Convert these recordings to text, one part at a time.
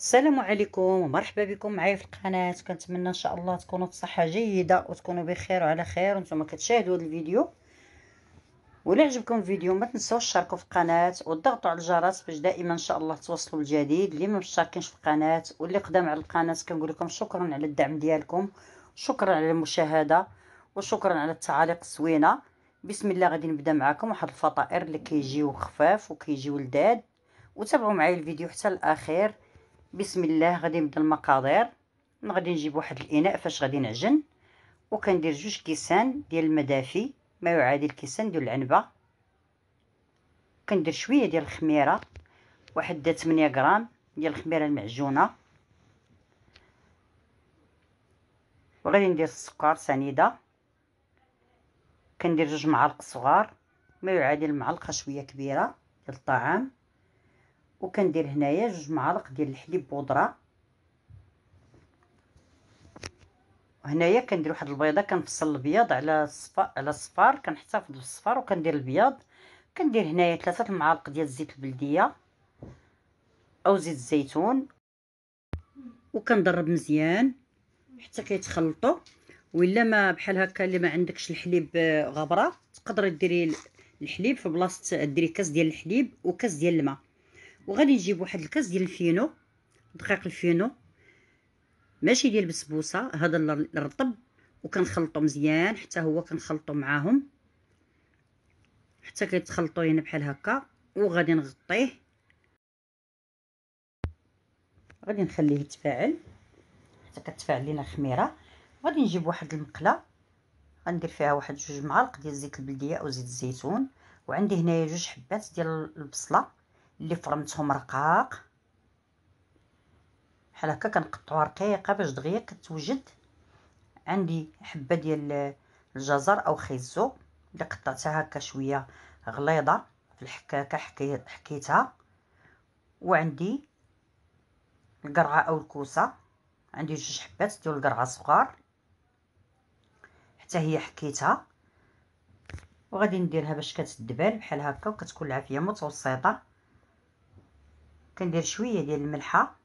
السلام عليكم ومرحبا بكم معايا في القناه كنتمنى ان شاء الله تكونوا بصحه جيده وتكونوا بخير وعلى خير وانتم كتشاهدوا هذا الفيديو ولا عجبكم الفيديو ما تنساوش تشاركوا في القناه وتضغطوا على الجرس باش دائما ان شاء الله توصلوا بالجديد اللي ما مشتركينش في القناه واللي قدام على القناه كنقول لكم شكرا على الدعم ديالكم شكرا على المشاهده وشكرا على التعاليق الزوينه بسم الله غادي نبدا معكم واحد الفطائر اللي كيجيو خفاف وكيجيو لذاد وتابعوا معايا الفيديو حتى الاخير بسم الله غادي نبدا المقادير غادي نجيب واحد الاناء فاش غادي نعجن وكندير جوج كيسان ديال الماء دافي ما يعادل كيسان ديال العنبه كندير شويه ديال الخميره واحد 8 غرام ديال الخميره المعجونه وغادي ندير السكر سنيده كندير جوج معالق صغار ما يعادل معلقه شويه كبيره ديال الطعام وكندير هنايا جوج معالق ديال الحليب بودره هنايا كندير واحد البيضه كنفصل البياض على الصفار على الصفار كنحتفظ بالصفار وكندير البياض كندير هنايا ثلاثه المعالق ديال الزيت البلديه او زيت الزيتون وكنضرب مزيان حتى كيتخلطوا وإلا ما بحال هكا اللي ما عندكش الحليب آه، غبره تقدري ديري الحليب في بلاصه ديري كاس ديال الحليب وكاس ديال الماء وغادي نجيب واحد الكاس ديال الفينو دقيق الفينو ماشي ديال البسبوسه هذا الرطب وكنخلطو مزيان حتى هو كنخلطو معاهم حتى كيتخلطو يعني بحال هكا وغادي نغطيه غادي نخليه يتفاعل حتى كتفاعل لينا الخميره غادي نجيب واحد المقله غندير فيها واحد جوج معالق ديال زيت البلديه او زيت الزيتون وعندي هنايا جوج حبات ديال البصله اللي فرمتهم رقاق بحال هكا كنقطعوها رقيقه باش دغيا كتوجد عندي حبه ديال الجزر او خيزو اللي قطعتها هكا شويه غليظه في الحكاكه حكيتها وعندي القرعه او الكوسه عندي جوج حبات ديال القرعه صغار حتى هي حكيتها وغادي نديرها باش كتدبال بحال هكا وكتكون العافيه متوسطه كندير شويه ديال الملحه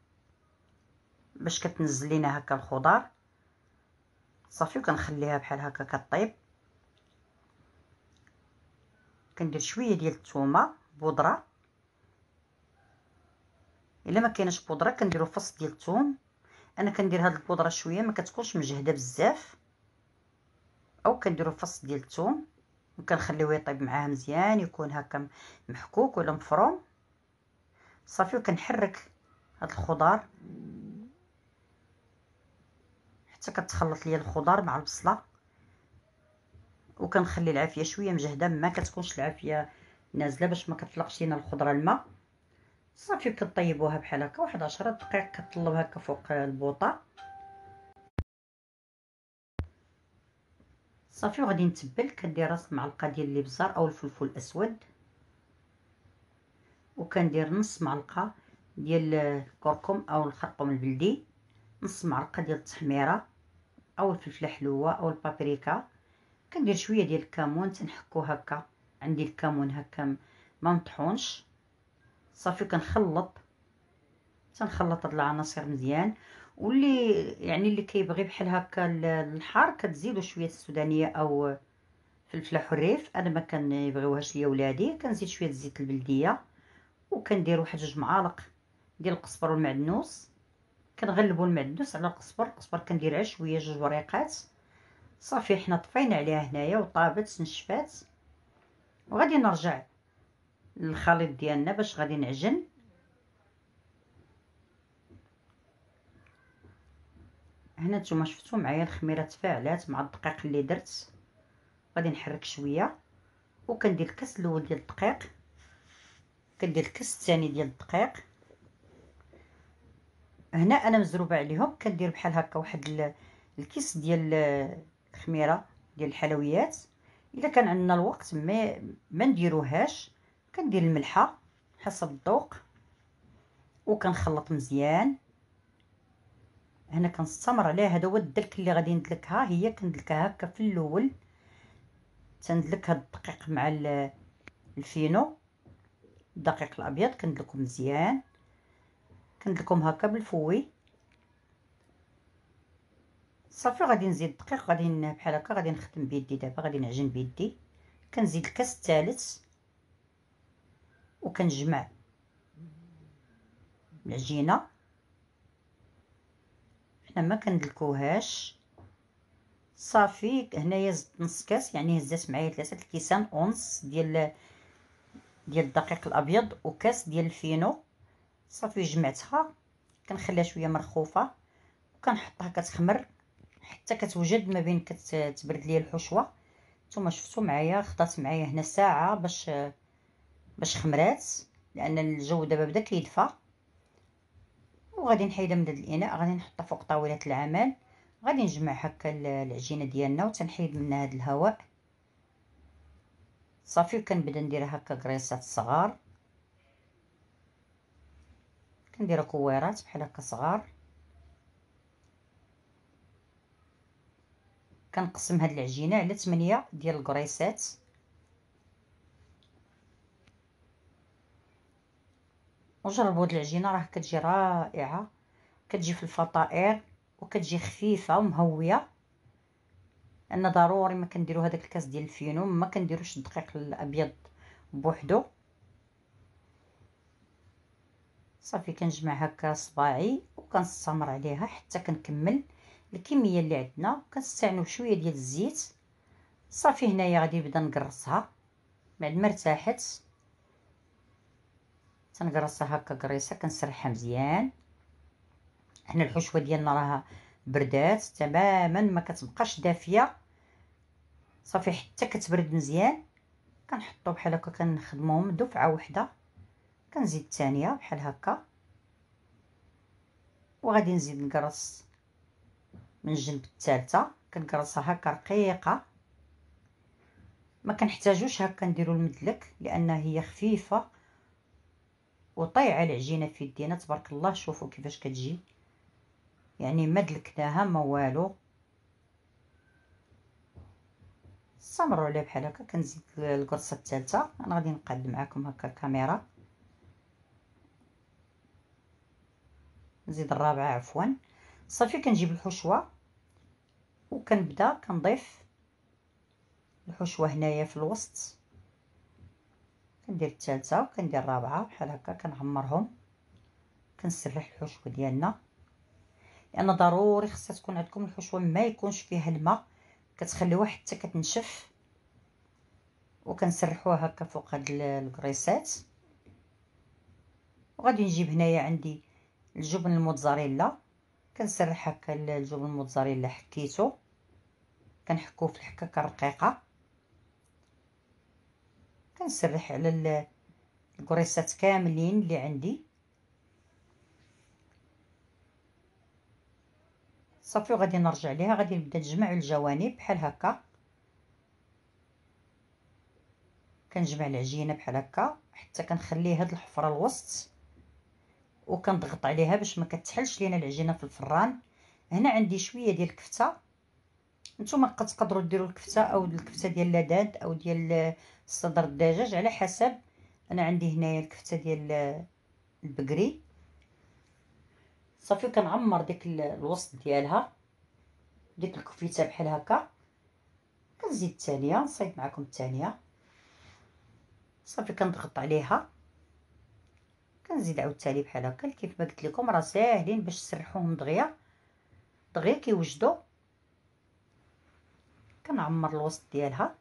باش كتنزل لينا هكا الخضار صافي وكنخليها بحال هكا كطيب كندير شويه ديال الثومه بودره الا ما كاينش بودره كنديروا فص ديال الثوم انا كندير هاد البودره شويه ما كتكونش مجهده بزاف او كنديروا فص ديال الثوم وكنخليوه يطيب معاها مزيان يكون هكا محكوك ولا مفروم صافي وكنحرك هاد الخضار حتى كتخلط ليا الخضار مع البصله وكنخلي العافيه شويه مجهده ما كتكونش العافيه نازله باش ما كتطلقش لينا الخضره الماء صافي كطيبوها بحال هكا واحد 10 دقائق كطلب هكا فوق البوطه صافي وغادي نتبل كدير راس معلقه ديال الابزار او الفلفل الاسود وكندير نص معلقه ديال الكركم او الخرقوم البلدي نص معلقه ديال التحميره او الفلفله حلوه او البابريكا كندير شويه ديال الكمون تنحكو هكا عندي الكمون هكا ما مطحونش صافي كنخلط تنخلط هاد العناصر مزيان واللي يعني اللي كيبغي بحال هكا الحار كتزيدو شويه السودانيه او فلفله حريف انا ما كنبغيوهاش ليا ولادي كنزيد شويه الزيت البلديه وكندير واحد جوج معالق ديال القزبر والمعدنوس كنغلبوا المعدنوس على القزبر القزبر كندير عليه شويه جوج وريقات صافي حنا طفينا عليها هنايا وطابت نشفات وغادي نرجع للخليط ديالنا باش غادي نعجن هنا نتوما شفتوا معايا الخميره تفاعلات مع الدقيق اللي درت غادي نحرك شويه وكندير الكاس الاول ديال الدقيق كندير الكس الثاني ديال الدقيق هنا انا مزروبه عليهم كندير بحال هكا واحد الكيس ديال الخميره ديال الحلويات الا كان عندنا الوقت ما ما نديروهاش كندير الملحه حسب الذوق وكنخلط مزيان هنا كنستمر عليه هذا هو الدلك اللي غادي ندلكها هي كندلكها هكا في الاول تندلك هاد الدقيق مع الفينو الدقيق الابيض كندلكم مزيان كندلكم هكا بالفوي صافي غادي نزيد الدقيق غادي بحال هكا غادي نخدم بيدي دابا غادي نعجن بيدي كنزيد الكاس الثالث وكنجمع العجينه حنا ما كندلكوهاش صافي هنايا زدت نص كاس يعني هزات معايا ثلاثه الكيسان اونص ديال ديال الدقيق الابيض وكاس ديال الفينو صافي جمعتها كنخليها شويه مرخوفه وكنحطها كتخمر حتى كتوجد ما بين كتبرد ليا الحشوه نتوما شفتوا معايا خضات معايا هنا ساعه باش باش خمرات لان الجو دابا بدا كيدفى وغادي نحيدها من هذا الاناء غادي نحطها فوق طاوله العمل غادي نجمع هكا العجينه ديالنا وتنحيد منها هذا الهواء صافي وكنبدا ندير هكا كريسات صغار كندير كويرات بحال هكا صغار كنقسم هاد العجينه على 8 ديال الكريسات وجربوا هاد العجينه راه كتجي رائعه كتجي في الفطائر وكتجي خفيفه ومهويه ان ضروري ما كنديرو هذاك الكاس ديال الفينو ما كنديروش الدقيق الابيض بوحدو صافي كنجمع هكا صباعي وكنستمر عليها حتى كنكمل الكميه اللي عندنا كنستعنو شويه ديال الزيت صافي هنايا غادي نبدا نقرصها بعد ما ارتاحت تنقرصها هكا قريصه كنسرحها مزيان هنا الحشوه ديالنا راها بردات تماما ما كتبقاش دافيه صافي حتى كتبرد مزيان كنحطو بحال هكا كنخدموهم دفعه وحده كنزيد الثانيه بحال هكا وغادي نزيد نقرص من الجنب الثالثه كنقرصها هكا رقيقه ما كنحتاجوش هكا نديرو المدلك لان هي خفيفه وطيعه العجينه في يدينا تبارك الله شوفوا كيفاش كتجي يعني ما دلكتاها ما والو استمروا عليه بحال هكا كنزيد القرصه الثالثه انا غادي نقاد معكم هكا الكاميرا نزيد الرابعه عفوا صافي كنجيب الحشوه وكنبدا كنضيف الحشوه هنايا في الوسط كندير الثالثه وكندير الرابعه بحال هكا كنعمرهم كنسرح الحشوه ديالنا لان ضروري خصها تكون عندكم الحشوه ما يكونش فيها الماء كتخليوها حتى كتنشف وكنسرحوها هكا فوق هاد الكريسات وغادي نجيب هنايا عندي الجبن الموتزاريلا كنسرح هكا الجبن الموتزاريلا حكيته كنحكوه في الحكاكه الرقيقه كنسرح على الكريسات كاملين اللي عندي صافي وغادي نرجع ليها غادي نبدا نجمع الجوانب بحال هكا كنجمع العجينه بحال هكا حتى كنخلي هاد الحفره الوسط وكنضغط عليها باش ما كتحلش لينا العجينه في الفران هنا عندي شويه ديال الكفته نتوما كتقدروا ديروا الكفته او الكفته ديال لاداد او ديال الصدر الدجاج على حسب انا عندي هنايا الكفته ديال البقري صافي كنعمر ديك الوسط ديالها ديك الكفيته بحال هكا كنزيد الثانيه نصايب معكم الثانيه صافي كنضغط عليها كنزيد عاوتاني بحال هكا كيف ما قلت لكم راه ساهلين باش تسرحوهم دغيا دغيا كيوجدوا كنعمر الوسط ديالها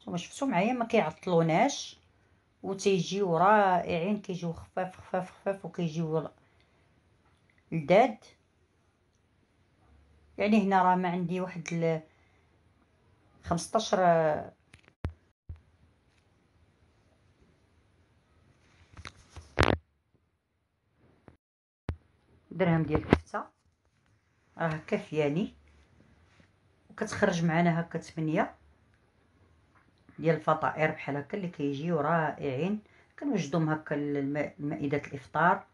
نتوما شفتوا معايا ما كيعطلوناش وتيجيو رائعين كيجيو خفاف خفاف خفاف وكيجيو لداد يعني هنا راه ما عندي واحد ل 15 درهم ديال الكفته راه كافياني يعني. وكتخرج معنا هكا 8 ديال الفطائر بحال هكا اللي كيجيو رائعين كنوجدهم هكا لمائده الافطار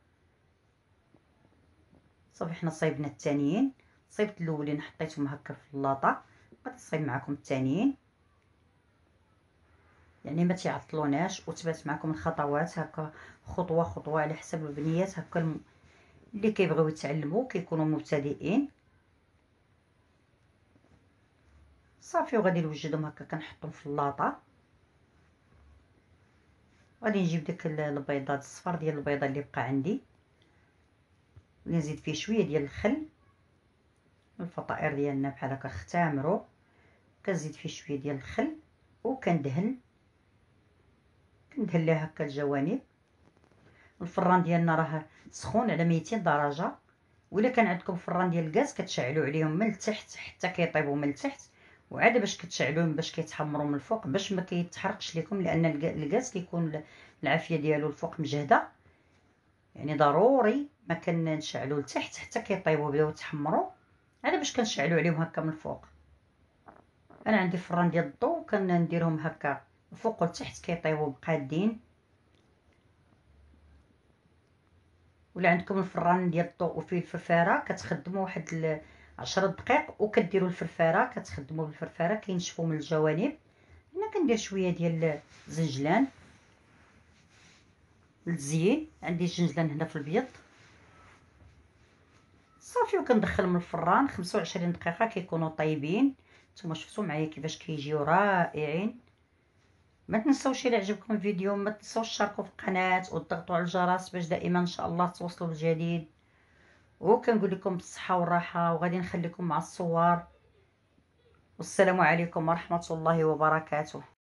صافي حنا صايبنا الثانيين صيبت الاولين حطيتهم هكا في اللاطه غادي نصيب معكم الثانيين يعني ما تعطلوناش وتبات معكم الخطوات هكا خطوه خطوه على حسب البنيات هكا الم... اللي كيبغيو يتعلموا كيكونوا مبتدئين صافي وغادي نوجدهم هكا كنحطهم في اللاطه غادي نجيب داك البيضات الصفر ديال البيضه اللي بقى عندي ونزيد فيه شويه ديال الخل الفطائر ديالنا بحال هكا اختامروا كنزيد فيه شويه ديال الخل وكندهن كندهن ليه هكا الجوانب الفران ديالنا راه سخون على 200 درجه ولا كان عندكم فران ديال الغاز كتشعلوا عليهم من التحت حتى كيطيبوا من التحت وعاد باش كتشعلوهم باش كيتحمروا من الفوق باش ما كيتحرقش لكم لان الغاز كيكون العافيه ديالو الفوق مجهده يعني ضروري ما كنشعلو لتحت حتى كيطيبو بداو يتحمرو انا باش كنشعلو عليهم هكا من الفوق انا عندي فران ديال الضو كنديرهم هكا الفوق والتحت كيطيبو مقادين ولا عندكم الفران ديال الضو وفيه الفرفاره كتخدموا واحد 10 دقائق وكديروا الفرفاره كتخدموا بالفرفاره كينشفوا من الجوانب هنا كندير شويه ديال الزنجلان للزين عندي الزنجلان هنا في البيض صافي وكندخل من الفران 25 دقيقه كيكونوا طايبين نتوما شفتوا معايا كيفاش كيجيو رائعين ما تنساوش الى عجبكم الفيديو ما تنساوش تشاركوا في القناه وتضغطوا على الجرس باش دائما ان شاء الله توصلوا بالجديد وكنقول لكم بالصحه والراحه وغادي نخليكم مع الصور والسلام عليكم ورحمه الله وبركاته